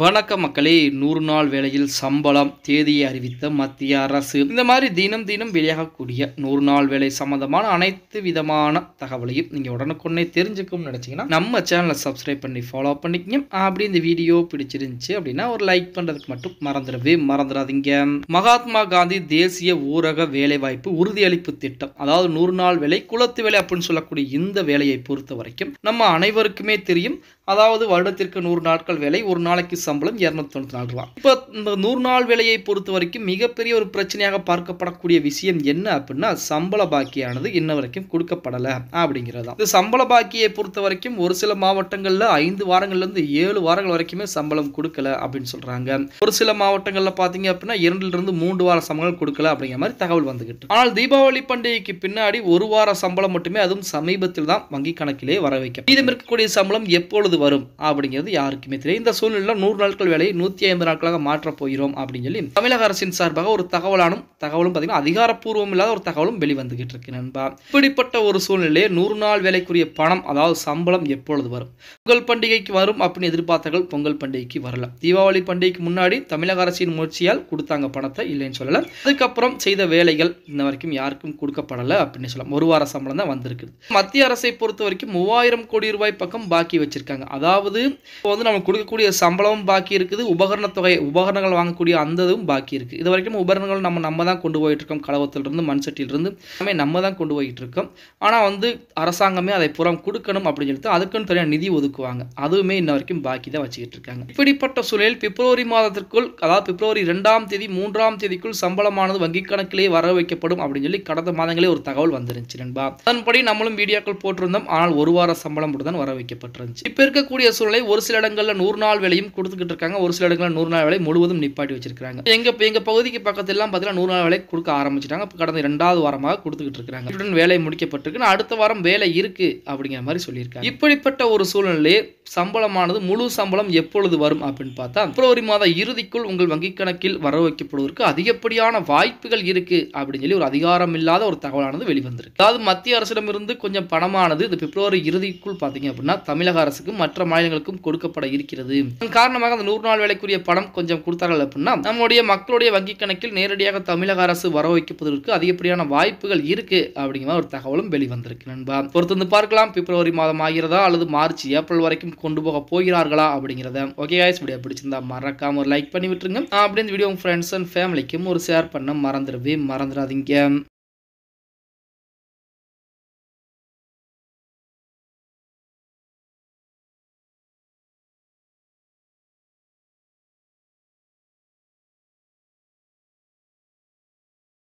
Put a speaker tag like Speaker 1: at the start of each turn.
Speaker 1: வணக்க மக்களே நூறு நாள் வேலையில் சம்பளம் தேதியை அறிவித்த மத்திய அரசு இந்த மாதிரி தினம் தினம் வெளியாகக்கூடிய நூறு நாள் வேலை சம்பந்தமான அனைத்து விதமான தகவலையும் நீங்கள் உடனுக்குடனே தெரிஞ்சுக்கணும்னு நினச்சிங்கன்னா நம்ம சேனலை சப்ஸ்கிரைப் பண்ணி ஃபாலோ பண்ணிக்கணும் அப்படி இந்த வீடியோ பிடிச்சிருந்துச்சு அப்படின்னா ஒரு லைக் பண்ணுறதுக்கு மட்டும் மறந்துடவே மறந்துடாதீங்க மகாத்மா காந்தி தேசிய ஊரக வேலைவாய்ப்பு உறுதியளிப்பு திட்டம் அதாவது நூறு நாள் வேலை குளத்து வேலை அப்படின்னு சொல்லக்கூடிய இந்த வேலையை பொறுத்த வரைக்கும் நம்ம அனைவருக்குமே தெரியும் அதாவது வருடத்திற்கு நூறு நாட்கள் வேலை ஒரு நாளைக்கு சம்பளம் இரநூத்தி தொண்ணூற்றி நாலு ரூபா இப்போ இந்த நூறு நாள் வேலையை பொறுத்த வரைக்கும் மிகப்பெரிய ஒரு பிரச்சனையாக பார்க்கப்படக்கூடிய விஷயம் என்ன அப்படின்னா சம்பள பாக்கியானது இன்ன வரைக்கும் கொடுக்கப்படலை அப்படிங்கிறது இந்த சம்பள பாக்கியை பொறுத்த வரைக்கும் ஒரு சில மாவட்டங்களில் ஐந்து வாரங்கள்லேருந்து ஏழு வாரங்கள் வரைக்குமே சம்பளம் கொடுக்கல அப்படின்னு சொல்கிறாங்க ஒரு சில மாவட்டங்களில் பார்த்தீங்க அப்படின்னா இரண்டிலிருந்து மூன்று வார சம்பளம் கொடுக்கல அப்படிங்கிற மாதிரி தகவல் வந்துகிட்டு ஆனால் தீபாவளி பண்டிகைக்கு பின்னாடி ஒரு வார சம்பளம் மட்டுமே அதுவும் சமீபத்தில் தான் வங்கி கணக்கிலே வர வைக்கும் மீதம் இருக்கக்கூடிய சம்பளம் எப்பொழுது எப்போது வரும் அப்படிங்கிறது யாருக்குமே தெரியும் இந்த சூழ்நிலையில் நூறு நாட்கள் வேலையை நூத்தி ஐம்பது நாட்களாக மாற்றப் போகிறோம் அப்படின்னு சொல்லி தமிழக அரசின் சார்பாக ஒரு தகவலானும் தகவலும் பார்த்தீங்கன்னா அதிகாரப்பூர்வம் இல்லாத ஒரு தகவலும் வெளிவந்துகிட்டு இருக்கு நண்பா இப்படிப்பட்ட ஒரு சூழ்நிலையே நூறு நாள் வேலைக்குரிய பணம் அதாவது சம்பளம் எப்பொழுது வரும் பொங்கல் பண்டிகைக்கு வரும் அப்படின்னு எதிர்பார்த்தார்கள் பொங்கல் பண்டிகைக்கு வரல தீபாவளி பண்டிகைக்கு முன்னாடி தமிழக அரசின் முயற்சியால் கொடுத்தாங்க பணத்தை இல்லைன்னு சொல்லல அதுக்கப்புறம் செய்த வேலைகள் இந்த வரைக்கும் யாருக்கும் கொடுக்கப்படலை அப்படின்னு சொல்லலாம் ஒரு வார சம்பளம் தான் வந்திருக்கு மத்திய அரசை பொறுத்த வரைக்கும் மூவாயிரம் கோடி ரூபாய் பக்கம் பாக்கி வச்சிருக்காங்க அதாவது இப்போ வந்து நம்ம கொடுக்கக்கூடிய சம்பளமும் பாக்கி இருக்குது உபகரண தொகை உபகரணங்கள் வாங்கக்கூடிய அந்ததும் பாக்கி இருக்குது இது வரைக்கும் உபகரணங்கள் நம்ம நம்ம தான் கொண்டு போயிட்டு இருக்கோம் கலவத்திலிருந்து மண் சட்டியிலிருந்து எல்லாமே நம்ம தான் கொண்டு போயிட்டு இருக்கோம் ஆனால் வந்து அரசாங்கமே அதை புறம் கொடுக்கணும் அப்படின்னு சொல்லிட்டு அதுக்குன்னு தனியாக நிதி ஒதுக்குவாங்க அதுவுமே இன்ன வரைக்கும் பாக்கி தான் வச்சுக்கிட்டு இருக்காங்க இப்படிப்பட்ட சூழலில் பிப்ரவரி மாதத்திற்குள் அதாவது பிப்ரவரி ரெண்டாம் தேதி மூன்றாம் தேதிக்குள் சம்பளமானது வங்கி கணக்கிலே வர வைக்கப்படும் அப்படின்னு சொல்லி கடந்த மாதங்களே ஒரு தகவல் வந்துருந்துச்சு நண்பா அதன்படி நம்மளும் வீடியோக்கள் போட்டிருந்தோம் ஆனால் ஒரு வார சம்பளம் மட்டும் தான் வர வைக்கப்பட்டிருந்துச்சு இப்போ இருக்கக்கூடிய சூழ்நிலை ஒரு சில இடங்களில் நூறு நாள் வேலையும் கொடுத்துக்கிட்டு இருக்காங்க ஒரு சில இடங்களில் நூறு நாள் வேலை முழுவதும் நிப்பாட்டி வச்சிருக்காங்க எங்க எங்க பகுதிக்கு எல்லாம் பார்த்தீங்கன்னா நூறு நாள் வேலை கொடுக்க ஆரம்பிச்சிட்டாங்க கடந்த இரண்டாவது வாரமாக கொடுத்துக்கிட்டு இருக்காங்க இவருடன் வேலை முடிக்கப்பட்டிருக்கு அடுத்த வாரம் வேலை இருக்கு அப்படிங்கிற மாதிரி சொல்லியிருக்காங்க இப்படிப்பட்ட ஒரு சூழ்நிலையே சம்பளமானது முழு சம்பளம் எப்பொழுது வரும் அப்படின்னு பார்த்தா பிப்ரவரி மாத இறுதிக்குள் உங்கள் வங்கிக் கணக்கில் வர வைக்கப்படுவதற்கு அதிகப்படியான வாய்ப்புகள் இருக்கு அப்படின்னு சொல்லி ஒரு அதிகாரம் இல்லாத ஒரு தகவலானது வெளிவந்திருக்கு அதாவது மத்திய அரசிடமிருந்து கொஞ்சம் பணமானது இந்த பிப்ரவரி இறுதிக்குள் பார்த்தீங்க அப்படின்னா தமிழக அரசுக்கும் மற்ற மாநிலங்களுக்கும் கொடுக்கப்பட இருக்கிறது காரணமாக அந்த நூறு நாள் வேலைக்குரிய பணம் கொஞ்சம் கொடுத்தார்கள் அப்படின்னா நம்முடைய மக்களுடைய வங்கி கணக்கில் நேரடியாக தமிழக அரசு வர வைக்கப்பதற்கு அதிகப்படியான வாய்ப்புகள் இருக்கு அப்படிங்கிற ஒரு தகவலும் வெளிவந்திருக்கு நண்பா பொறுத்திருந்து பார்க்கலாம் பிப்ரவரி மாதம் ஆகிறதா அல்லது மார்ச் ஏப்ரல் வரைக்கும் கொண்டு போக போகிறார்களா அப்படிங்கிறத ஓகே ஆயிஸ் வீடியோ பிடிச்சிருந்தா மறக்காம ஒரு லைக் பண்ணி விட்டுருங்க அப்படின்னு வீடியோ உங்க ஃப்ரெண்ட்ஸ் அண்ட் ஃபேமிலிக்கும் ஒரு ஷேர் பண்ண மறந்துடுவேன் மறந்துடாதீங்க